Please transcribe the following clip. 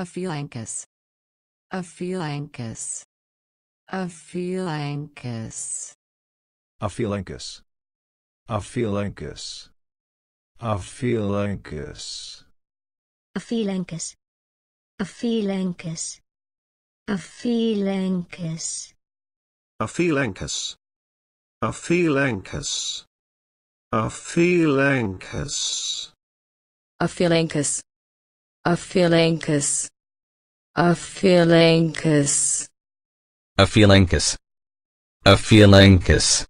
Aphelancus. Aphelancus. Aphelancus. Aphelancus. Aphelancus. Aphelancus. Aphelancus. Aphelancus. Aphelancus. Aphelancus. Aphelancus. Aphelancus. Aphelancus. Aphelenchus. A Aphelenchus. A Aphelenchus.